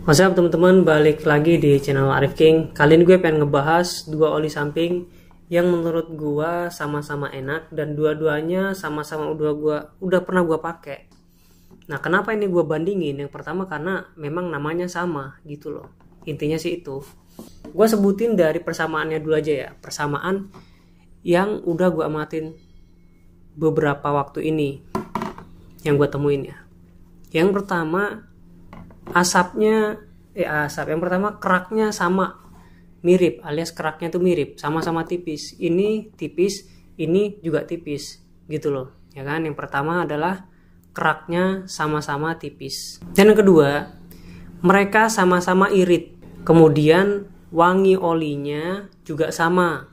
What's up teman-teman, balik lagi di channel Arif King Kali ini gue pengen ngebahas dua oli samping yang menurut gue sama-sama enak dan dua-duanya sama-sama udah gue udah pernah gue pakai. Nah kenapa ini gue bandingin? Yang pertama karena memang namanya sama gitu loh. Intinya sih itu. Gue sebutin dari persamaannya dulu aja ya. Persamaan yang udah gue amatin beberapa waktu ini yang gue temuin ya. Yang pertama asapnya ya asap yang pertama keraknya sama mirip alias keraknya tuh mirip sama-sama tipis ini tipis ini juga tipis gitu loh ya kan yang pertama adalah keraknya sama-sama tipis dan yang kedua mereka sama-sama irit kemudian wangi olinya juga sama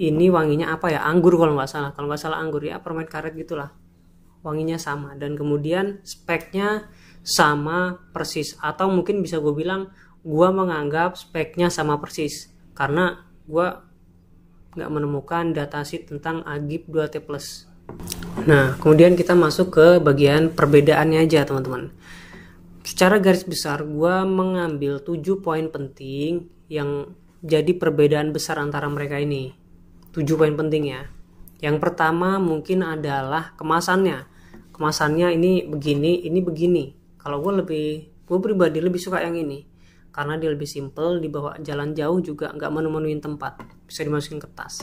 ini wanginya apa ya anggur kalau nggak salah kalau nggak salah anggur ya permen karet gitulah wanginya sama dan kemudian speknya sama persis atau mungkin bisa gue bilang gue menganggap speknya sama persis karena gue nggak menemukan data sheet tentang Agib 2T+. Plus. Nah, kemudian kita masuk ke bagian perbedaannya aja teman-teman. Secara garis besar, gue mengambil 7 poin penting yang jadi perbedaan besar antara mereka ini. 7 poin penting ya. Yang pertama mungkin adalah kemasannya. Kemasannya ini begini, ini begini kalau gue lebih gue pribadi lebih suka yang ini karena dia lebih simple dibawa jalan jauh juga nggak menu tempat bisa dimasukin ke tas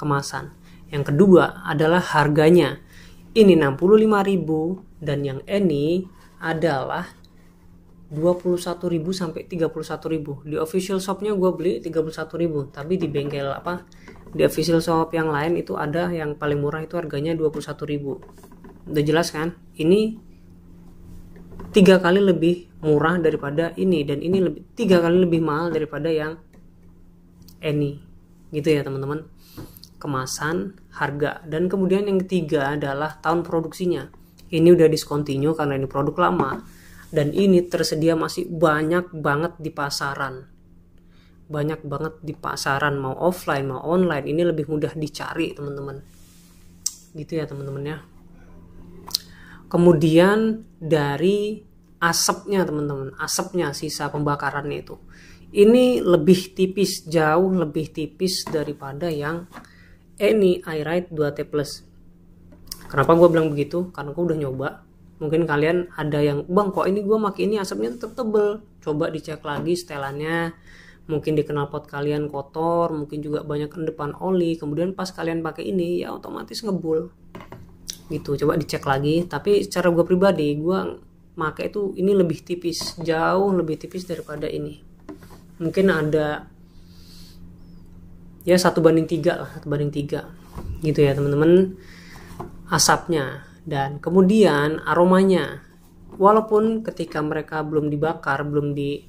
kemasan yang kedua adalah harganya ini 65.000 dan yang ini adalah 21.000 sampai 31.000 di official shopnya gue beli 31.000 tapi di bengkel apa di official shop yang lain itu ada yang paling murah itu harganya 21.000 udah jelas kan ini tiga kali lebih murah daripada ini dan ini lebih tiga kali lebih mahal daripada yang ini gitu ya teman-teman kemasan harga dan kemudian yang ketiga adalah tahun produksinya ini udah diskontinu karena ini produk lama dan ini tersedia masih banyak banget di pasaran banyak banget di pasaran mau offline mau online ini lebih mudah dicari teman-teman gitu ya teman-teman ya kemudian dari asapnya teman-teman asapnya sisa pembakarannya itu ini lebih tipis jauh lebih tipis daripada yang Any iRide 2T Plus kenapa gue bilang begitu karena gue udah nyoba mungkin kalian ada yang bang kok ini gue makin ini asapnya tetap tebel coba dicek lagi setelannya mungkin di knalpot kalian kotor mungkin juga banyak endepan oli kemudian pas kalian pakai ini ya otomatis ngebul gitu coba dicek lagi tapi secara gue pribadi gue make itu ini lebih tipis jauh lebih tipis daripada ini mungkin ada ya satu banding tiga lah satu banding tiga gitu ya teman-teman asapnya dan kemudian aromanya walaupun ketika mereka belum dibakar belum di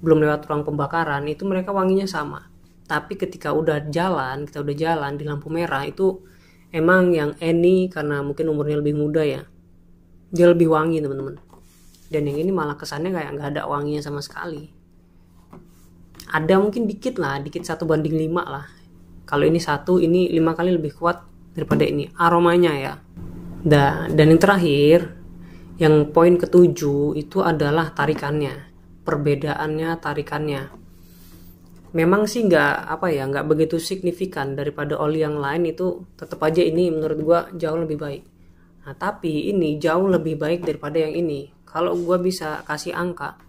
belum lewat ruang pembakaran itu mereka wanginya sama tapi ketika udah jalan kita udah jalan di lampu merah itu Emang yang Annie karena mungkin umurnya lebih muda ya, dia lebih wangi teman-teman. Dan yang ini malah kesannya kayak nggak ada wanginya sama sekali. Ada mungkin dikit lah, dikit satu banding 5 lah. Kalau ini satu, ini lima kali lebih kuat daripada ini aromanya ya. Da, dan yang terakhir, yang poin ketujuh itu adalah tarikannya, perbedaannya tarikannya memang sih nggak apa ya nggak begitu signifikan daripada oli yang lain itu tetap aja ini menurut gue jauh lebih baik nah tapi ini jauh lebih baik daripada yang ini kalau gue bisa kasih angka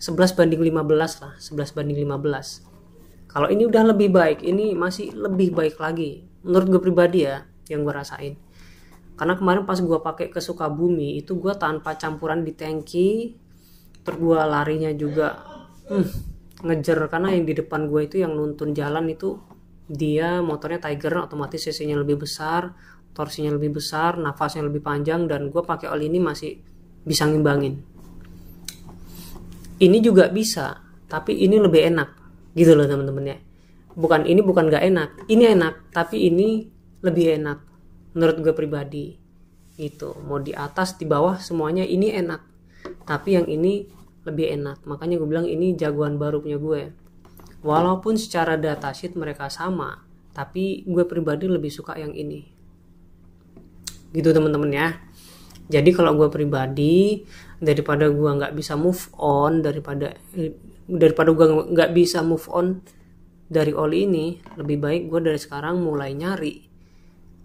11 banding 15 lah 11 banding 15 kalau ini udah lebih baik ini masih lebih baik lagi menurut gue pribadi ya yang gue rasain karena kemarin pas gue pakai ke Sukabumi itu gue tanpa campuran di tanki terus gue larinya juga hmm, ngejar karena yang di depan gue itu yang nuntun jalan itu dia motornya Tiger otomatis cc-nya lebih besar torsinya lebih besar nafasnya lebih panjang dan gue pakai oli ini masih bisa ngimbangin ini juga bisa tapi ini lebih enak gitu loh temen-temen ya bukan ini bukan gak enak ini enak tapi ini lebih enak menurut gue pribadi gitu mau di atas di bawah semuanya ini enak tapi yang ini lebih enak makanya gue bilang ini jagoan baru punya gue ya. walaupun secara data sheet mereka sama tapi gue pribadi lebih suka yang ini gitu temen-temen ya jadi kalau gue pribadi daripada gue nggak bisa move on daripada daripada gue nggak bisa move on dari oli ini lebih baik gue dari sekarang mulai nyari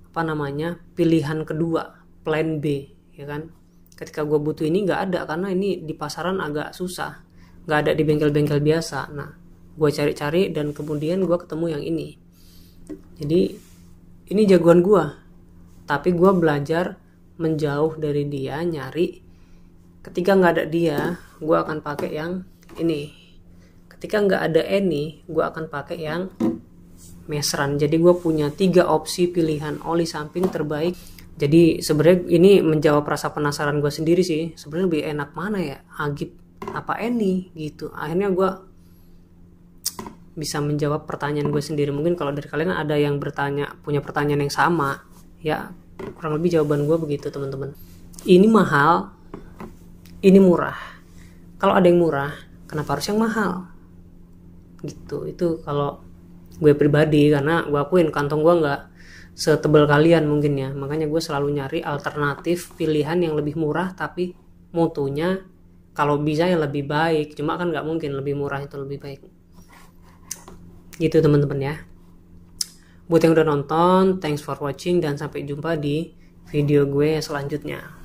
apa namanya pilihan kedua plan B ya kan ketika gue butuh ini nggak ada karena ini di pasaran agak susah nggak ada di bengkel-bengkel biasa nah gue cari-cari dan kemudian gue ketemu yang ini jadi ini jagoan gue tapi gue belajar menjauh dari dia nyari ketika nggak ada dia gue akan pakai yang ini ketika nggak ada any gue akan pakai yang mesran jadi gue punya tiga opsi pilihan oli samping terbaik jadi sebenarnya ini menjawab rasa penasaran gue sendiri sih sebenarnya lebih enak mana ya Agib apa Eni gitu akhirnya gue bisa menjawab pertanyaan gue sendiri mungkin kalau dari kalian ada yang bertanya punya pertanyaan yang sama ya kurang lebih jawaban gue begitu teman-teman ini mahal ini murah kalau ada yang murah kenapa harus yang mahal gitu itu kalau gue pribadi karena gue akuin kantong gue nggak setebal kalian mungkin ya makanya gue selalu nyari alternatif pilihan yang lebih murah tapi mutunya kalau bisa yang lebih baik cuma kan nggak mungkin lebih murah itu lebih baik gitu teman-teman ya buat yang udah nonton thanks for watching dan sampai jumpa di video gue selanjutnya